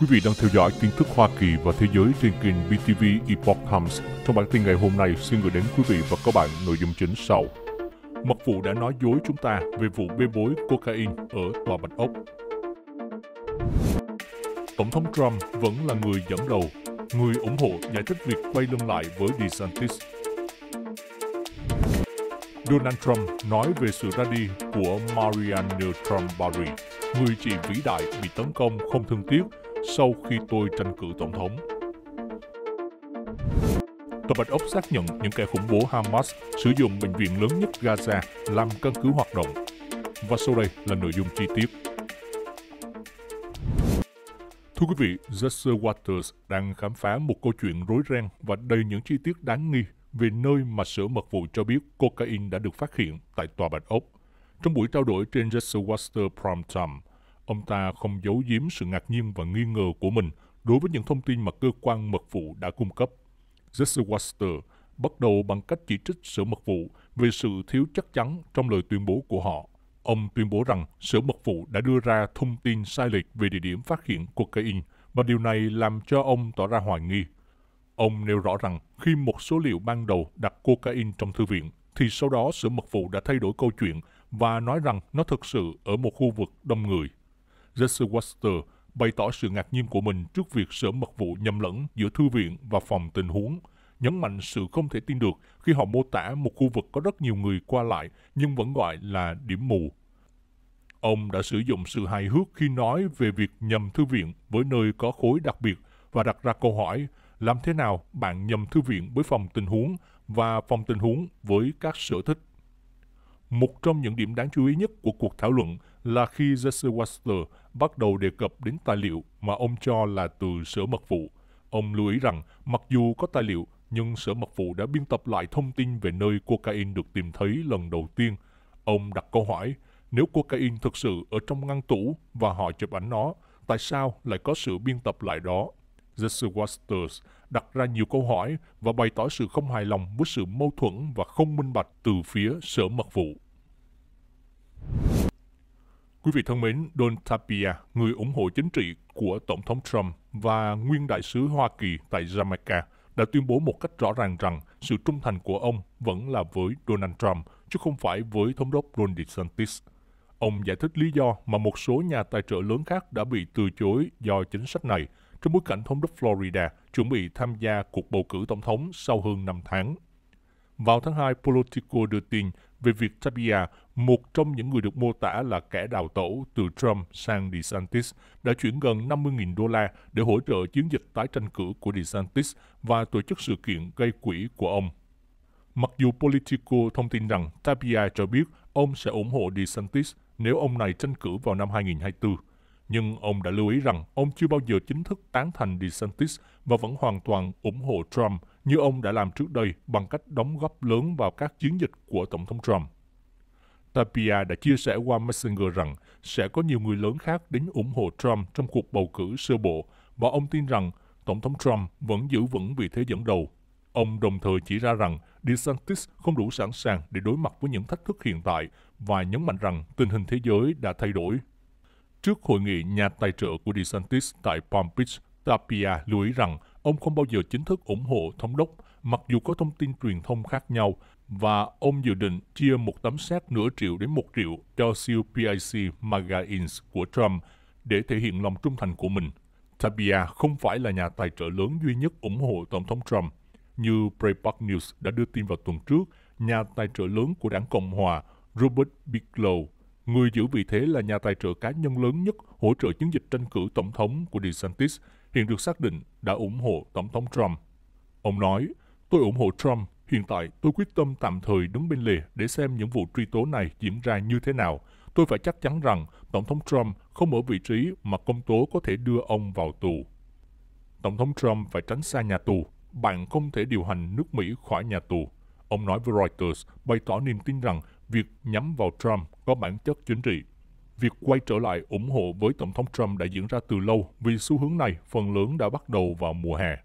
Quý vị đang theo dõi kiến thức Hoa Kỳ và thế giới trên kênh BTV Epoch Times. Trong bản tin ngày hôm nay, xin gửi đến quý vị và các bạn nội dung chính sau. Mật vụ đã nói dối chúng ta về vụ bê bối cocaine ở Tòa Bạch Ốc. Tổng thống Trump vẫn là người dẫn đầu, người ủng hộ giải thích việc quay lưng lại với DeSantis. Donald Trump nói về sự ra đi của Marianne Trump Barry, người chị vĩ đại bị tấn công không thương tiếc sau khi tôi tranh cử tổng thống. Tòa Bạch Ốc xác nhận những kẻ khủng bố Hamas sử dụng bệnh viện lớn nhất Gaza làm căn cứ hoạt động. Và sau đây là nội dung chi tiết. Thưa quý vị, Jesse Waters đang khám phá một câu chuyện rối ren và đầy những chi tiết đáng nghi về nơi mà sở mật vụ cho biết cocaine đã được phát hiện tại Tòa Bạch Ốc. Trong buổi trao đổi trên Jesse Waters Prime Time, ông ta không giấu giếm sự ngạc nhiên và nghi ngờ của mình đối với những thông tin mà cơ quan mật vụ đã cung cấp. Jesse Waster bắt đầu bằng cách chỉ trích sở mật vụ về sự thiếu chắc chắn trong lời tuyên bố của họ. Ông tuyên bố rằng sở mật vụ đã đưa ra thông tin sai lệch về địa điểm phát hiện cocaine và điều này làm cho ông tỏ ra hoài nghi. Ông nêu rõ rằng khi một số liệu ban đầu đặt cocaine trong thư viện, thì sau đó sở mật vụ đã thay đổi câu chuyện và nói rằng nó thực sự ở một khu vực đông người. Jesse Wester bày tỏ sự ngạc nhiên của mình trước việc Sở Mật vụ nhầm lẫn giữa thư viện và phòng tình huống, nhấn mạnh sự không thể tin được khi họ mô tả một khu vực có rất nhiều người qua lại nhưng vẫn gọi là điểm mù. Ông đã sử dụng sự hài hước khi nói về việc nhầm thư viện với nơi có khối đặc biệt và đặt ra câu hỏi làm thế nào bạn nhầm thư viện với phòng tình huống và phòng tình huống với các sở thích. Một trong những điểm đáng chú ý nhất của cuộc thảo luận là khi Jesse Wexler bắt đầu đề cập đến tài liệu mà ông cho là từ Sở Mật vụ. Ông lưu ý rằng mặc dù có tài liệu, nhưng Sở Mật vụ đã biên tập lại thông tin về nơi cocaine được tìm thấy lần đầu tiên. Ông đặt câu hỏi, nếu cocaine thực sự ở trong ngăn tủ và họ chụp ảnh nó, tại sao lại có sự biên tập lại đó? Jesse Waters đặt ra nhiều câu hỏi và bày tỏ sự không hài lòng với sự mâu thuẫn và không minh bạch từ phía Sở Mật vụ. Quý vị thân mến, Don Tapia, người ủng hộ chính trị của Tổng thống Trump và nguyên đại sứ Hoa Kỳ tại Jamaica, đã tuyên bố một cách rõ ràng rằng sự trung thành của ông vẫn là với Donald Trump, chứ không phải với thống đốc Ron DeSantis. Ông giải thích lý do mà một số nhà tài trợ lớn khác đã bị từ chối do chính sách này – trong bối cảnh thống đốc Florida chuẩn bị tham gia cuộc bầu cử tổng thống sau hơn 5 tháng. Vào tháng 2, Politico đưa tin về việc Tapia, một trong những người được mô tả là kẻ đào tổ từ Trump sang DeSantis, đã chuyển gần 50.000 đô la để hỗ trợ chiến dịch tái tranh cử của DeSantis và tổ chức sự kiện gây quỹ của ông. Mặc dù Politico thông tin rằng Tapia cho biết ông sẽ ủng hộ DeSantis nếu ông này tranh cử vào năm 2024, nhưng ông đã lưu ý rằng ông chưa bao giờ chính thức tán thành DeSantis và vẫn hoàn toàn ủng hộ Trump như ông đã làm trước đây bằng cách đóng góp lớn vào các chiến dịch của Tổng thống Trump. Tapia đã chia sẻ qua Messenger rằng sẽ có nhiều người lớn khác đến ủng hộ Trump trong cuộc bầu cử sơ bộ và ông tin rằng Tổng thống Trump vẫn giữ vững vị thế dẫn đầu. Ông đồng thời chỉ ra rằng DeSantis không đủ sẵn sàng để đối mặt với những thách thức hiện tại và nhấn mạnh rằng tình hình thế giới đã thay đổi Trước hội nghị nhà tài trợ của DeSantis tại Palm Beach, Tapia lưu ý rằng ông không bao giờ chính thức ủng hộ thống đốc, mặc dù có thông tin truyền thông khác nhau, và ông dự định chia một tấm xét nửa triệu đến một triệu cho siêu PIC MAGA Inc. của Trump để thể hiện lòng trung thành của mình. Tapia không phải là nhà tài trợ lớn duy nhất ủng hộ Tổng thống Trump. Như Breitbart News đã đưa tin vào tuần trước, nhà tài trợ lớn của đảng Cộng hòa Robert Bigelow người giữ vị thế là nhà tài trợ cá nhân lớn nhất hỗ trợ chiến dịch tranh cử tổng thống của DeSantis, hiện được xác định đã ủng hộ tổng thống Trump. Ông nói, tôi ủng hộ Trump, hiện tại tôi quyết tâm tạm thời đứng bên lề để xem những vụ truy tố này diễn ra như thế nào. Tôi phải chắc chắn rằng Tổng thống Trump không ở vị trí mà công tố có thể đưa ông vào tù. Tổng thống Trump phải tránh xa nhà tù. Bạn không thể điều hành nước Mỹ khỏi nhà tù. Ông nói với Reuters, bày tỏ niềm tin rằng việc nhắm vào Trump có bản chất chính trị. Việc quay trở lại ủng hộ với Tổng thống Trump đã diễn ra từ lâu vì xu hướng này phần lớn đã bắt đầu vào mùa hè.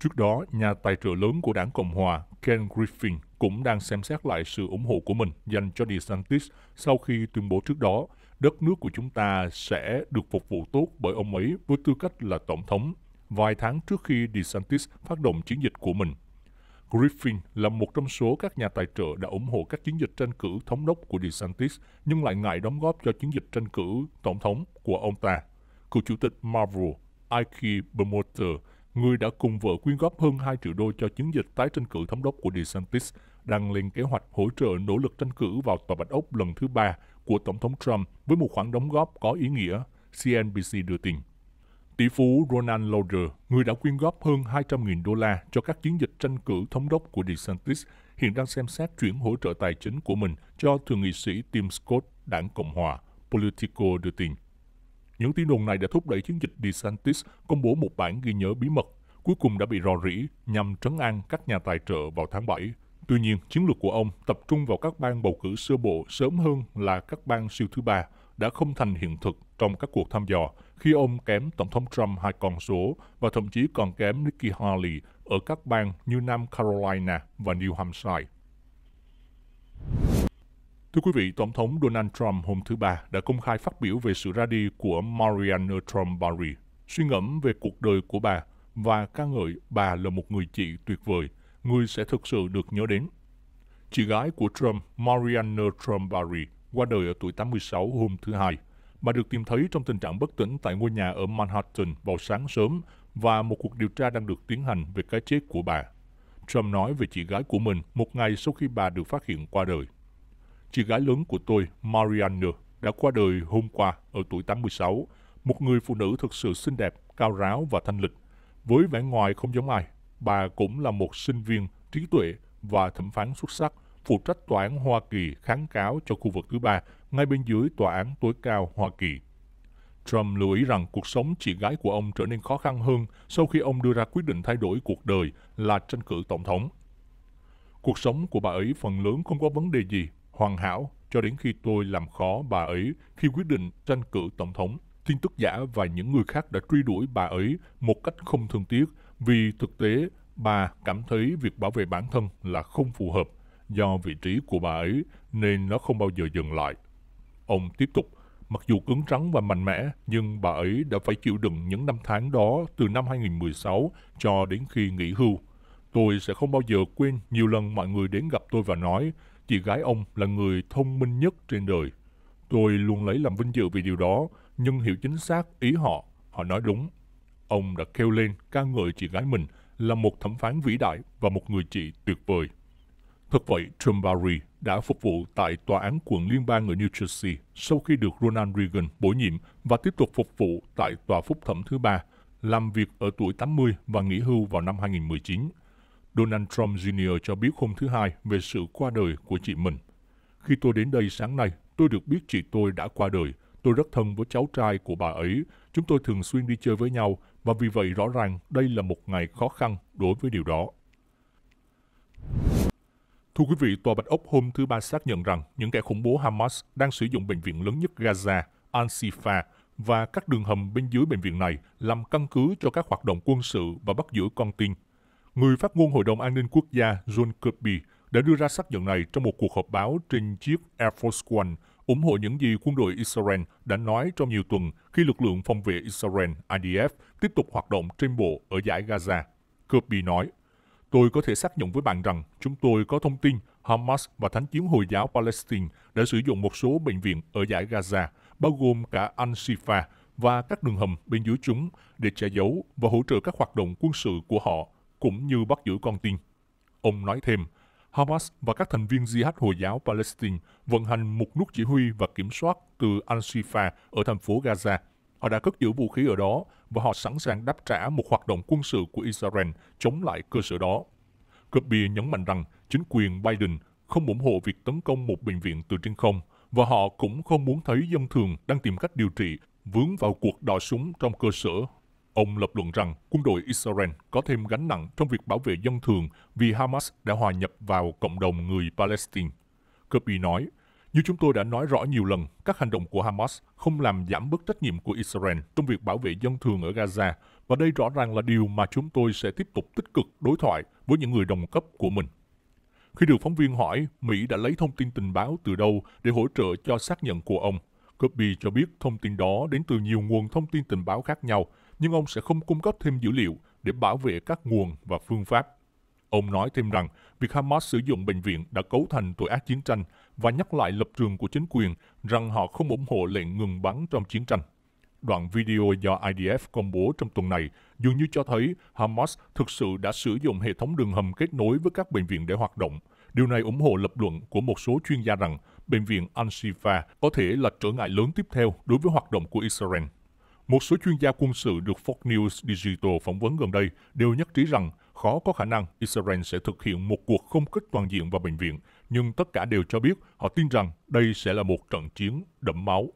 Trước đó, nhà tài trợ lớn của đảng Cộng hòa Ken Griffin cũng đang xem xét lại sự ủng hộ của mình dành cho DeSantis sau khi tuyên bố trước đó đất nước của chúng ta sẽ được phục vụ tốt bởi ông ấy với tư cách là tổng thống vài tháng trước khi DeSantis phát động chiến dịch của mình Griffin là một trong số các nhà tài trợ đã ủng hộ các chiến dịch tranh cử thống đốc của DeSantis nhưng lại ngại đóng góp cho chiến dịch tranh cử tổng thống của ông ta. Cựu chủ tịch Marvel Ike Bermuter, người đã cùng vợ quyên góp hơn 2 triệu đô cho chiến dịch tái tranh cử thống đốc của DeSantis, đang lên kế hoạch hỗ trợ nỗ lực tranh cử vào Tòa Bạch Ốc lần thứ ba của Tổng thống Trump với một khoản đóng góp có ý nghĩa, CNBC đưa tin. Tỷ phú Ronald Lauder, người đã quyên góp hơn 200.000 đô la cho các chiến dịch tranh cử thống đốc của DeSantis, hiện đang xem xét chuyển hỗ trợ tài chính của mình cho thượng nghị sĩ Tim Scott, đảng Cộng hòa, Politico đưa tin. Những tin đồn này đã thúc đẩy chiến dịch DeSantis công bố một bản ghi nhớ bí mật, cuối cùng đã bị rò rỉ nhằm trấn an các nhà tài trợ vào tháng 7. Tuy nhiên, chiến lược của ông tập trung vào các bang bầu cử sơ bộ sớm hơn là các bang siêu thứ ba – đã không thành hiện thực trong các cuộc thăm dò khi ông kém Tổng thống Trump hai con số và thậm chí còn kém Nikki Haley ở các bang như Nam Carolina và New Hampshire. Thưa quý vị, Tổng thống Donald Trump hôm thứ Ba đã công khai phát biểu về sự ra đi của Marianne Trump Barry, suy ngẫm về cuộc đời của bà và ca ngợi bà là một người chị tuyệt vời, người sẽ thực sự được nhớ đến. Chị gái của Trump, Marianne Trump Barry, qua đời ở tuổi 86 hôm thứ Hai. Bà được tìm thấy trong tình trạng bất tỉnh tại ngôi nhà ở Manhattan vào sáng sớm và một cuộc điều tra đang được tiến hành về cái chết của bà. Trump nói về chị gái của mình một ngày sau khi bà được phát hiện qua đời. Chị gái lớn của tôi, Marianne, đã qua đời hôm qua ở tuổi 86, một người phụ nữ thực sự xinh đẹp, cao ráo và thanh lịch. Với vẻ ngoài không giống ai, bà cũng là một sinh viên, trí tuệ và thẩm phán xuất sắc – phụ trách tòa án Hoa Kỳ kháng cáo cho khu vực thứ ba ngay bên dưới tòa án tối cao Hoa Kỳ. Trump lưu ý rằng cuộc sống chị gái của ông trở nên khó khăn hơn sau khi ông đưa ra quyết định thay đổi cuộc đời là tranh cử tổng thống. Cuộc sống của bà ấy phần lớn không có vấn đề gì, hoàn hảo cho đến khi tôi làm khó bà ấy khi quyết định tranh cử tổng thống. Tin tức giả và những người khác đã truy đuổi bà ấy một cách không thương tiếc vì thực tế bà cảm thấy việc bảo vệ bản thân là không phù hợp. Do vị trí của bà ấy nên nó không bao giờ dừng lại. Ông tiếp tục, mặc dù cứng rắn và mạnh mẽ, nhưng bà ấy đã phải chịu đựng những năm tháng đó từ năm 2016 cho đến khi nghỉ hưu. Tôi sẽ không bao giờ quên nhiều lần mọi người đến gặp tôi và nói, chị gái ông là người thông minh nhất trên đời. Tôi luôn lấy làm vinh dự vì điều đó, nhưng hiểu chính xác ý họ, họ nói đúng. Ông đã kêu lên ca ngợi chị gái mình là một thẩm phán vĩ đại và một người chị tuyệt vời. Thật vậy, Tom Barry đã phục vụ tại Tòa án quận liên bang ở New Jersey sau khi được Ronald Reagan bổ nhiệm và tiếp tục phục vụ tại Tòa Phúc thẩm thứ ba, làm việc ở tuổi 80 và nghỉ hưu vào năm 2019. Donald Trump Jr. cho biết hôm thứ Hai về sự qua đời của chị mình. Khi tôi đến đây sáng nay, tôi được biết chị tôi đã qua đời. Tôi rất thân với cháu trai của bà ấy. Chúng tôi thường xuyên đi chơi với nhau và vì vậy rõ ràng đây là một ngày khó khăn đối với điều đó. Thưa quý vị, Tòa Bạch Ốc hôm thứ Ba xác nhận rằng những kẻ khủng bố Hamas đang sử dụng bệnh viện lớn nhất Gaza, Al-Shifa, và các đường hầm bên dưới bệnh viện này làm căn cứ cho các hoạt động quân sự và bắt giữ con tin. Người phát ngôn Hội đồng An ninh Quốc gia John Kirby đã đưa ra xác nhận này trong một cuộc họp báo trên chiếc Air Force One ủng hộ những gì quân đội Israel đã nói trong nhiều tuần khi lực lượng phòng vệ Israel IDF tiếp tục hoạt động trên bộ ở giải Gaza. Kirby nói, tôi có thể xác nhận với bạn rằng chúng tôi có thông tin Hamas và Thánh chiến Hồi giáo Palestine đã sử dụng một số bệnh viện ở giải Gaza, bao gồm cả Al-Shifa và các đường hầm bên dưới chúng để che giấu và hỗ trợ các hoạt động quân sự của họ, cũng như bắt giữ con tin. Ông nói thêm, Hamas và các thành viên Jihad Hồi giáo Palestine vận hành một nút chỉ huy và kiểm soát từ Al-Shifa ở thành phố Gaza Họ đã cất giữ vũ khí ở đó và họ sẵn sàng đáp trả một hoạt động quân sự của Israel chống lại cơ sở đó. Kirby nhấn mạnh rằng chính quyền Biden không ủng hộ việc tấn công một bệnh viện từ trên không và họ cũng không muốn thấy dân thường đang tìm cách điều trị vướng vào cuộc đọ súng trong cơ sở. Ông lập luận rằng quân đội Israel có thêm gánh nặng trong việc bảo vệ dân thường vì Hamas đã hòa nhập vào cộng đồng người Palestine. Kirby nói, như chúng tôi đã nói rõ nhiều lần, các hành động của Hamas không làm giảm bớt trách nhiệm của Israel trong việc bảo vệ dân thường ở Gaza, và đây rõ ràng là điều mà chúng tôi sẽ tiếp tục tích cực đối thoại với những người đồng cấp của mình. Khi được phóng viên hỏi Mỹ đã lấy thông tin tình báo từ đâu để hỗ trợ cho xác nhận của ông, Kirby cho biết thông tin đó đến từ nhiều nguồn thông tin tình báo khác nhau, nhưng ông sẽ không cung cấp thêm dữ liệu để bảo vệ các nguồn và phương pháp. Ông nói thêm rằng, việc Hamas sử dụng bệnh viện đã cấu thành tội ác chiến tranh và nhắc lại lập trường của chính quyền rằng họ không ủng hộ lệnh ngừng bắn trong chiến tranh. Đoạn video do IDF công bố trong tuần này dường như cho thấy Hamas thực sự đã sử dụng hệ thống đường hầm kết nối với các bệnh viện để hoạt động. Điều này ủng hộ lập luận của một số chuyên gia rằng bệnh viện Al-Shifa có thể là trở ngại lớn tiếp theo đối với hoạt động của Israel. Một số chuyên gia quân sự được Fox News Digital phỏng vấn gần đây đều nhất trí rằng khó có khả năng Israel sẽ thực hiện một cuộc không kích toàn diện vào bệnh viện, nhưng tất cả đều cho biết họ tin rằng đây sẽ là một trận chiến đẫm máu